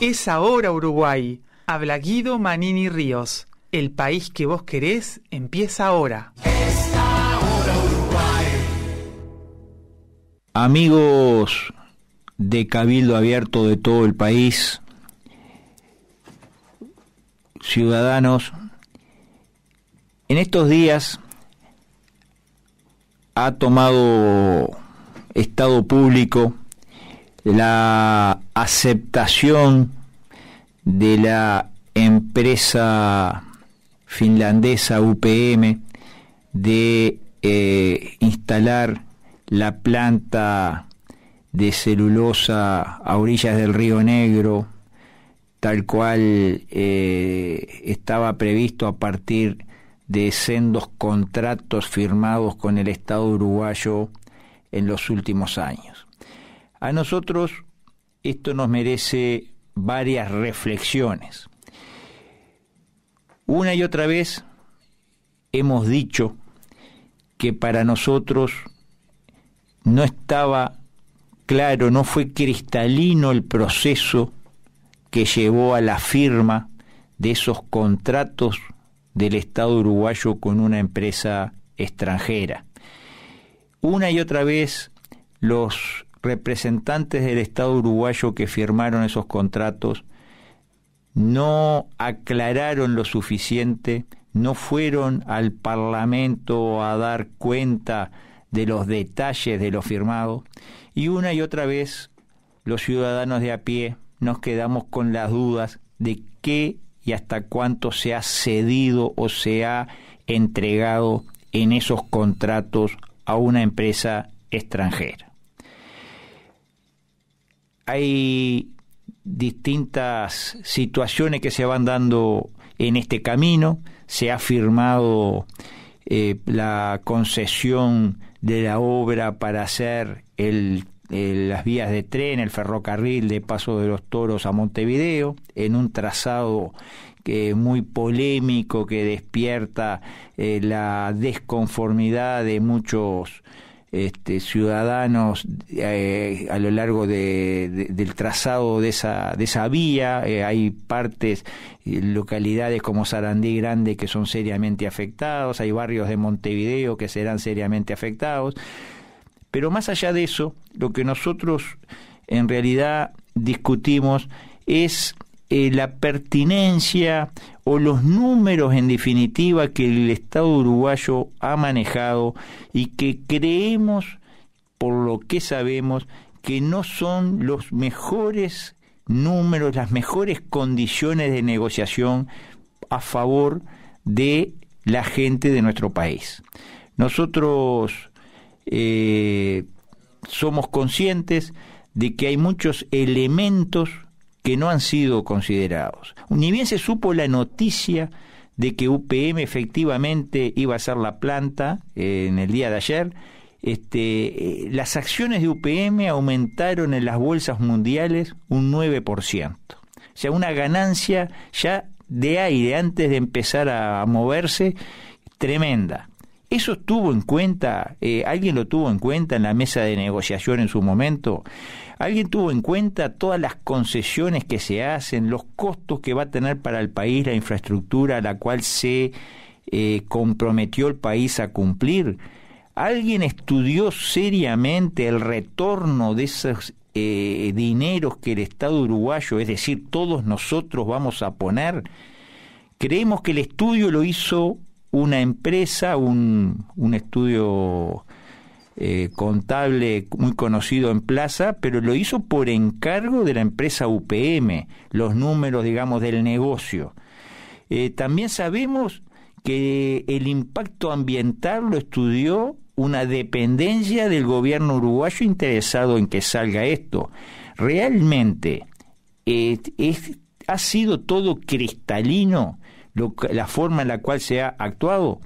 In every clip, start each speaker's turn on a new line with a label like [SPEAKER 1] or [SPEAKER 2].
[SPEAKER 1] es ahora. Uruguay. Habla Guido Manini Ríos. El país que vos querés empieza ahora. Es ahora Uruguay. Amigos de Cabildo Abierto de todo el país, ciudadanos, en estos días ha tomado estado público la aceptación de la empresa finlandesa UPM de eh, instalar la planta de celulosa a orillas del río Negro, tal cual eh, estaba previsto a partir de sendos contratos firmados con el Estado uruguayo en los últimos años. A nosotros esto nos merece varias reflexiones. Una y otra vez hemos dicho que para nosotros no estaba claro, no fue cristalino el proceso que llevó a la firma de esos contratos del Estado uruguayo con una empresa extranjera. Una y otra vez los representantes del Estado uruguayo que firmaron esos contratos no aclararon lo suficiente, no fueron al Parlamento a dar cuenta de los detalles de lo firmado y una y otra vez los ciudadanos de a pie nos quedamos con las dudas de qué y hasta cuánto se ha cedido o se ha entregado en esos contratos a una empresa extranjera hay distintas situaciones que se van dando en este camino. Se ha firmado eh, la concesión de la obra para hacer el, las vías de tren, el ferrocarril de Paso de los Toros a Montevideo, en un trazado que muy polémico que despierta eh, la desconformidad de muchos este, ciudadanos eh, a lo largo de, del trazado de esa, de esa vía. Eh, hay partes, eh, localidades como Sarandí Grande que son seriamente afectados, hay barrios de Montevideo que serán seriamente afectados. Pero más allá de eso, lo que nosotros en realidad discutimos es la pertinencia, o los números en definitiva que el Estado uruguayo ha manejado y que creemos, por lo que sabemos, que no son los mejores números, las mejores condiciones de negociación a favor de la gente de nuestro país. Nosotros eh, somos conscientes de que hay muchos elementos que no han sido considerados. Ni bien se supo la noticia de que UPM efectivamente iba a ser la planta eh, en el día de ayer, este, eh, las acciones de UPM aumentaron en las bolsas mundiales un 9%. O sea, una ganancia ya de aire antes de empezar a moverse tremenda. ¿Eso estuvo en cuenta? Eh, ¿Alguien lo tuvo en cuenta en la mesa de negociación en su momento? ¿Alguien tuvo en cuenta todas las concesiones que se hacen, los costos que va a tener para el país la infraestructura a la cual se eh, comprometió el país a cumplir? ¿Alguien estudió seriamente el retorno de esos eh, dineros que el Estado uruguayo, es decir, todos nosotros vamos a poner? Creemos que el estudio lo hizo una empresa, un, estudio eh, contable muy conocido en Plaza, pero lo hizo por encargo de la empresa UPM, los números, digamos, del negocio. Eh, también sabemos que el impacto ambiental lo estudió una dependencia del gobierno uruguayo interesado en que salga esto. Realmente eh, ha sido todo cristalino la forma en la cual se ha actuado?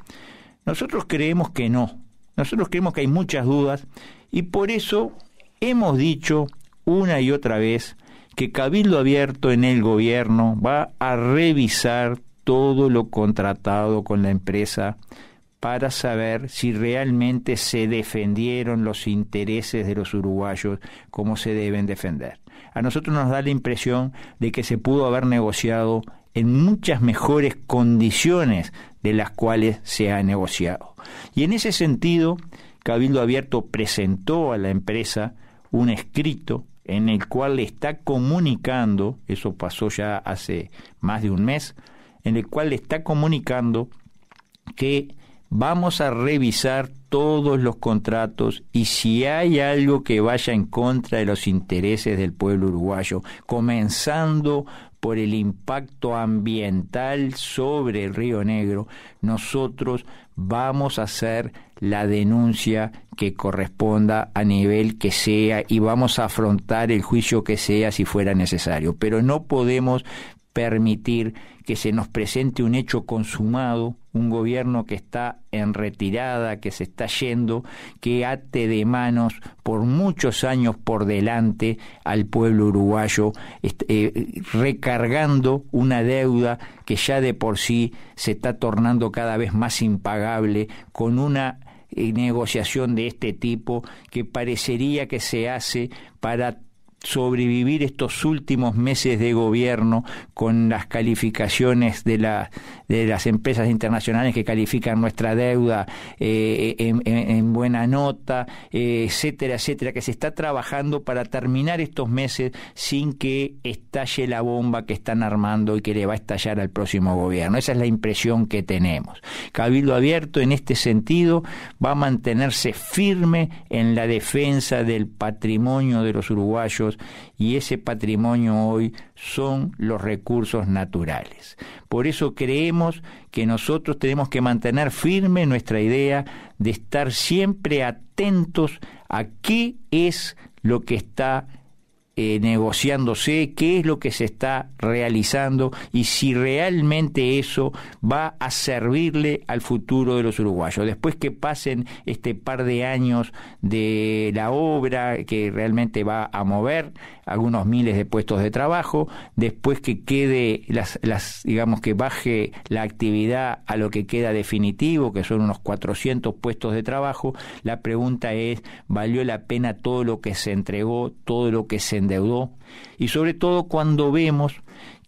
[SPEAKER 1] Nosotros creemos que no. Nosotros creemos que hay muchas dudas y por eso hemos dicho una y otra vez que Cabildo Abierto en el gobierno va a revisar todo lo contratado con la empresa para saber si realmente se defendieron los intereses de los uruguayos como se deben defender. A nosotros nos da la impresión de que se pudo haber negociado en muchas mejores condiciones de las cuales se ha negociado. Y en ese sentido, Cabildo Abierto presentó a la empresa un escrito en el cual le está comunicando, eso pasó ya hace más de un mes, en el cual le está comunicando que vamos a revisar todos los contratos y si hay algo que vaya en contra de los intereses del pueblo uruguayo, comenzando por el impacto ambiental sobre el río Negro, nosotros vamos a hacer la denuncia que corresponda a nivel que sea y vamos a afrontar el juicio que sea si fuera necesario. Pero no podemos permitir que se nos presente un hecho consumado, un gobierno que está en retirada, que se está yendo, que ate de manos por muchos años por delante al pueblo uruguayo, eh, recargando una deuda que ya de por sí se está tornando cada vez más impagable, con una eh, negociación de este tipo que parecería que se hace para sobrevivir estos últimos meses de gobierno con las calificaciones de, la, de las empresas internacionales que califican nuestra deuda eh, en, buena nota, eh, etcétera, etcétera, que se está trabajando para terminar estos meses sin que estalle la bomba que están armando y que le va a estallar al próximo gobierno. Esa es la impresión que tenemos. Cabildo Abierto en este sentido va a mantenerse firme en la defensa del patrimonio de los uruguayos y ese patrimonio hoy son los recursos naturales. Por eso creemos que nosotros tenemos que mantener firme nuestra idea de estar siempre atentos a qué es lo que está eh, negociándose, qué es lo que se está realizando y si realmente eso va a servirle al futuro de los uruguayos. Después que pasen este par de años de la obra que realmente va a mover algunos miles de puestos de trabajo, después que quede las, las digamos que baje la actividad a lo que queda definitivo, que son unos 400 puestos de trabajo, la pregunta es, ¿valió la pena todo lo que se entregó, todo lo que se deudó y sobre todo cuando vemos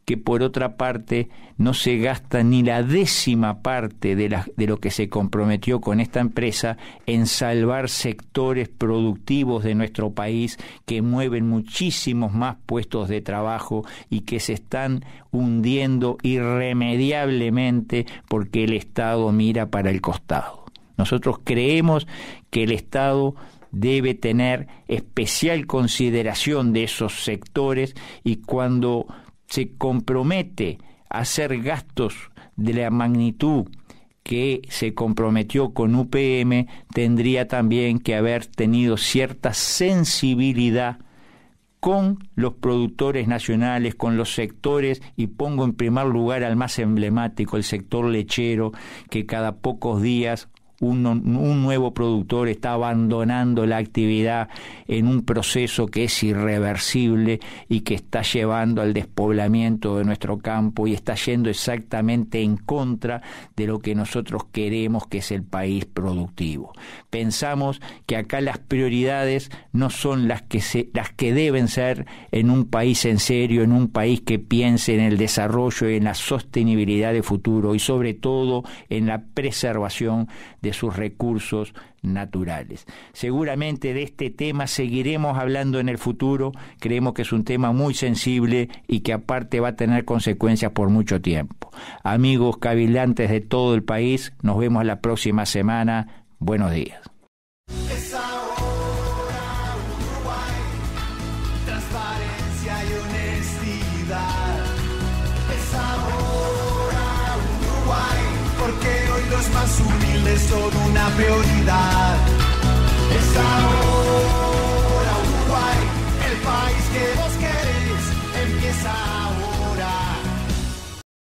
[SPEAKER 1] que por otra parte no se gasta ni la décima parte de, de, lo que se comprometió con esta empresa en salvar sectores productivos de nuestro país que mueven muchísimos más puestos de trabajo y que se están hundiendo irremediablemente porque el Estado mira para el costado. Nosotros creemos que el Estado debe tener especial consideración de esos sectores y cuando se compromete a hacer gastos de la magnitud que se comprometió con UPM, tendría también que haber tenido cierta sensibilidad con los productores nacionales, con los sectores, y pongo en primer lugar al más emblemático, el sector lechero, que cada pocos días un, nuevo productor está abandonando la actividad en un proceso que es irreversible y que está llevando al despoblamiento de nuestro campo y está yendo exactamente en contra de lo que nosotros queremos que es el país productivo. Pensamos que acá las prioridades no son las que, se, las que deben ser en un país en serio, en un país que piense en el desarrollo y en la sostenibilidad de futuro y sobre todo en la preservación de de sus recursos naturales. Seguramente de este tema seguiremos hablando en el futuro, creemos que es un tema muy sensible y que aparte va a tener consecuencias por mucho tiempo. Amigos cavilantes de todo el país, nos vemos la próxima semana. Buenos días. Asumirles humildes una prioridad. Es ahora Uruguay, el país que vos querés, empieza